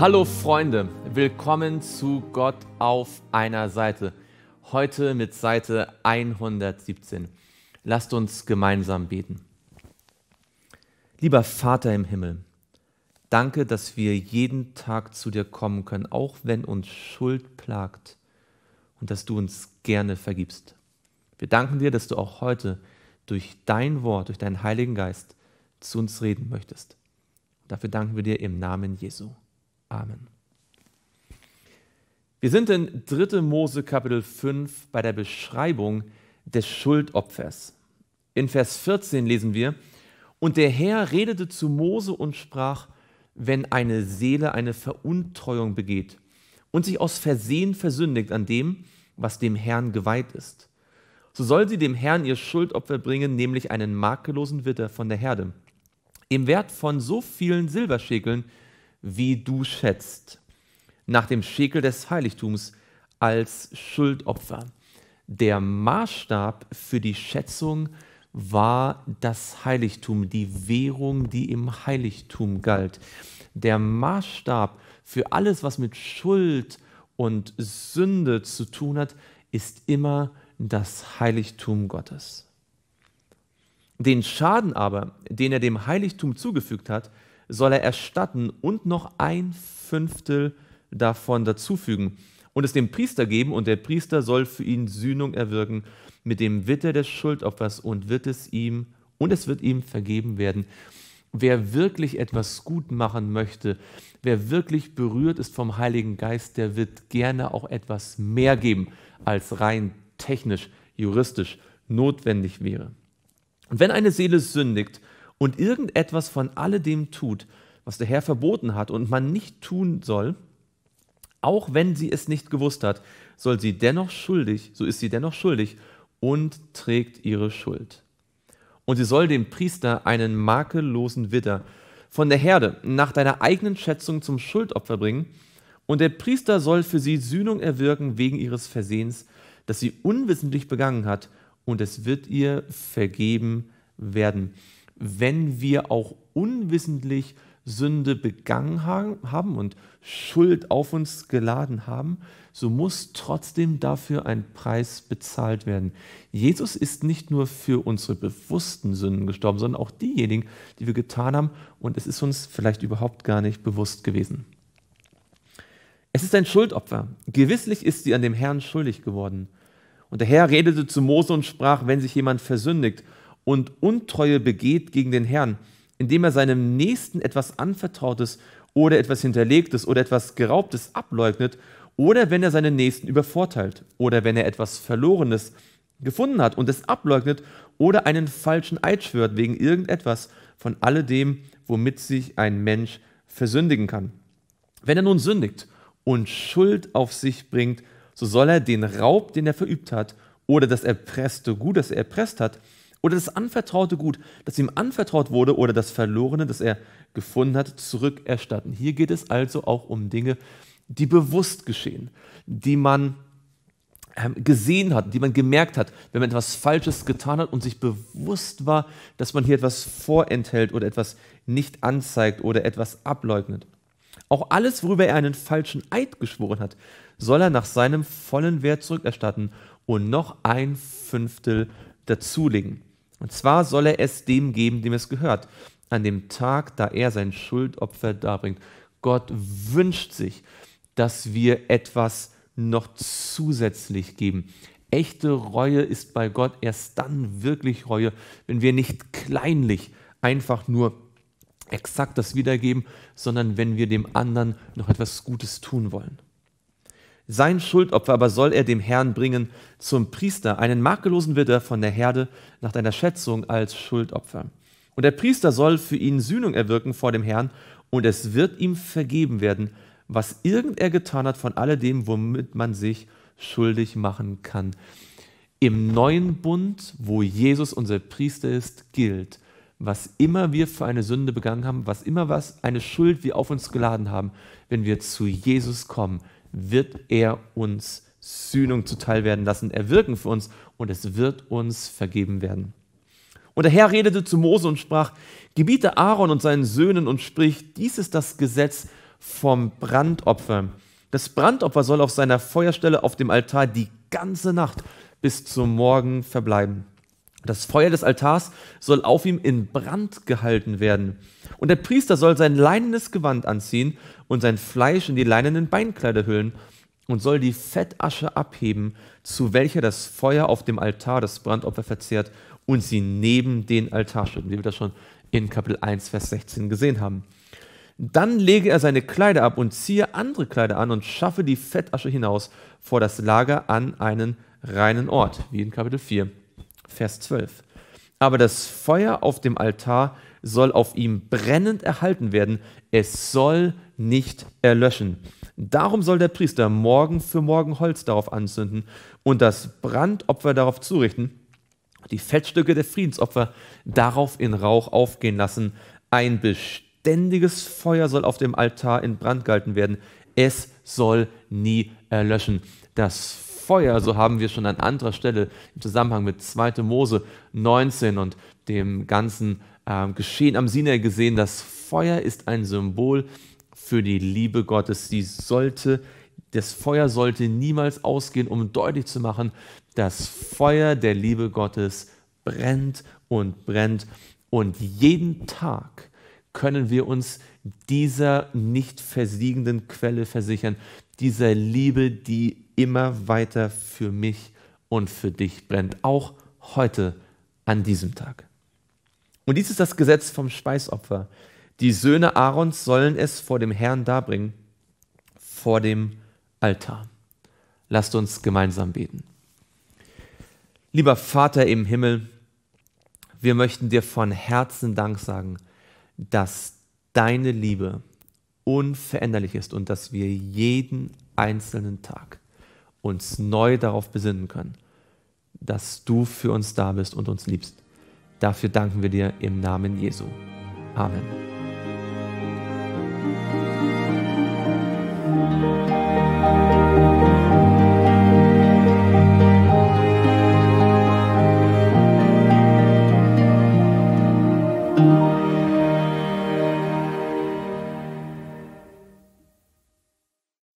Hallo Freunde, willkommen zu Gott auf einer Seite. Heute mit Seite 117. Lasst uns gemeinsam beten. Lieber Vater im Himmel, danke, dass wir jeden Tag zu dir kommen können, auch wenn uns Schuld plagt und dass du uns gerne vergibst. Wir danken dir, dass du auch heute durch dein Wort, durch deinen Heiligen Geist zu uns reden möchtest. Dafür danken wir dir im Namen Jesu. Amen. Wir sind in 3. Mose Kapitel 5 bei der Beschreibung des Schuldopfers. In Vers 14 lesen wir, und der Herr redete zu Mose und sprach, wenn eine Seele eine Veruntreuung begeht und sich aus Versehen versündigt an dem, was dem Herrn geweiht ist, so soll sie dem Herrn ihr Schuldopfer bringen, nämlich einen makellosen Witter von der Herde, im Wert von so vielen Silberschäkeln, wie du schätzt, nach dem Schekel des Heiligtums als Schuldopfer. Der Maßstab für die Schätzung war das Heiligtum, die Währung, die im Heiligtum galt. Der Maßstab für alles, was mit Schuld und Sünde zu tun hat, ist immer das Heiligtum Gottes. Den Schaden aber, den er dem Heiligtum zugefügt hat, soll er erstatten und noch ein Fünftel davon dazufügen und es dem Priester geben, und der Priester soll für ihn Sühnung erwirken mit dem Witter des Schuldopfers und wird es ihm und es wird ihm vergeben werden. Wer wirklich etwas gut machen möchte, wer wirklich berührt ist vom Heiligen Geist, der wird gerne auch etwas mehr geben, als rein technisch, juristisch notwendig wäre. Und wenn eine Seele sündigt, und irgendetwas von alledem tut, was der Herr verboten hat und man nicht tun soll, auch wenn sie es nicht gewusst hat, soll sie dennoch schuldig, so ist sie dennoch schuldig und trägt ihre Schuld. Und sie soll dem Priester einen makellosen Widder von der Herde nach deiner eigenen Schätzung zum Schuldopfer bringen, und der Priester soll für sie Sühnung erwirken wegen ihres Versehens, das sie unwissentlich begangen hat, und es wird ihr vergeben werden wenn wir auch unwissentlich Sünde begangen haben und Schuld auf uns geladen haben, so muss trotzdem dafür ein Preis bezahlt werden. Jesus ist nicht nur für unsere bewussten Sünden gestorben, sondern auch diejenigen, die wir getan haben und es ist uns vielleicht überhaupt gar nicht bewusst gewesen. Es ist ein Schuldopfer. Gewisslich ist sie an dem Herrn schuldig geworden. Und der Herr redete zu Mose und sprach, wenn sich jemand versündigt, und Untreue begeht gegen den Herrn, indem er seinem Nächsten etwas Anvertrautes oder etwas Hinterlegtes oder etwas Geraubtes ableugnet oder wenn er seinen Nächsten übervorteilt oder wenn er etwas Verlorenes gefunden hat und es ableugnet oder einen falschen Eid schwört wegen irgendetwas von alledem, womit sich ein Mensch versündigen kann. Wenn er nun sündigt und Schuld auf sich bringt, so soll er den Raub, den er verübt hat, oder das erpresste Gut, das er erpresst hat, oder das anvertraute Gut, das ihm anvertraut wurde oder das Verlorene, das er gefunden hat, zurückerstatten. Hier geht es also auch um Dinge, die bewusst geschehen, die man ähm, gesehen hat, die man gemerkt hat, wenn man etwas Falsches getan hat und sich bewusst war, dass man hier etwas vorenthält oder etwas nicht anzeigt oder etwas ableugnet. Auch alles, worüber er einen falschen Eid geschworen hat, soll er nach seinem vollen Wert zurückerstatten und noch ein Fünftel dazulegen. Und zwar soll er es dem geben, dem es gehört, an dem Tag, da er sein Schuldopfer darbringt. Gott wünscht sich, dass wir etwas noch zusätzlich geben. Echte Reue ist bei Gott erst dann wirklich Reue, wenn wir nicht kleinlich einfach nur exakt das wiedergeben, sondern wenn wir dem anderen noch etwas Gutes tun wollen. Sein Schuldopfer aber soll er dem Herrn bringen zum Priester, einen makellosen Widder von der Herde nach deiner Schätzung als Schuldopfer. Und der Priester soll für ihn Sühnung erwirken vor dem Herrn, und es wird ihm vergeben werden, was irgend er getan hat von alledem, womit man sich schuldig machen kann. Im neuen Bund, wo Jesus unser Priester ist, gilt, was immer wir für eine Sünde begangen haben, was immer was eine Schuld wir auf uns geladen haben, wenn wir zu Jesus kommen, wird er uns Sühnung zuteil werden lassen, erwirken für uns und es wird uns vergeben werden. Und der Herr redete zu Mose und sprach, gebiete Aaron und seinen Söhnen und sprich, dies ist das Gesetz vom Brandopfer. Das Brandopfer soll auf seiner Feuerstelle auf dem Altar die ganze Nacht bis zum Morgen verbleiben. Das Feuer des Altars soll auf ihm in Brand gehalten werden. Und der Priester soll sein leinenes Gewand anziehen und sein Fleisch in die leinenen Beinkleider hüllen und soll die Fettasche abheben, zu welcher das Feuer auf dem Altar das Brandopfer verzehrt und sie neben den Altar schütten, wie wir das schon in Kapitel 1, Vers 16 gesehen haben. Dann lege er seine Kleider ab und ziehe andere Kleider an und schaffe die Fettasche hinaus vor das Lager an einen reinen Ort, wie in Kapitel 4. Vers 12. Aber das Feuer auf dem Altar soll auf ihm brennend erhalten werden, es soll nicht erlöschen. Darum soll der Priester morgen für morgen Holz darauf anzünden und das Brandopfer darauf zurichten, die Fettstücke der Friedensopfer darauf in Rauch aufgehen lassen. Ein beständiges Feuer soll auf dem Altar in Brand gehalten werden, es soll nie erlöschen. Das Feuer, so haben wir schon an anderer Stelle im Zusammenhang mit 2. Mose 19 und dem ganzen äh, Geschehen am Sinai gesehen, das Feuer ist ein Symbol für die Liebe Gottes. Die sollte, das Feuer sollte niemals ausgehen, um deutlich zu machen, das Feuer der Liebe Gottes brennt und brennt. Und jeden Tag können wir uns dieser nicht versiegenden Quelle versichern, dieser Liebe, die immer weiter für mich und für dich brennt, auch heute an diesem Tag. Und dies ist das Gesetz vom Speisopfer. Die Söhne Aarons sollen es vor dem Herrn darbringen, vor dem Altar. Lasst uns gemeinsam beten. Lieber Vater im Himmel, wir möchten dir von Herzen Dank sagen, dass deine Liebe unveränderlich ist und dass wir jeden einzelnen Tag uns neu darauf besinnen können, dass du für uns da bist und uns liebst. Dafür danken wir dir im Namen Jesu. Amen.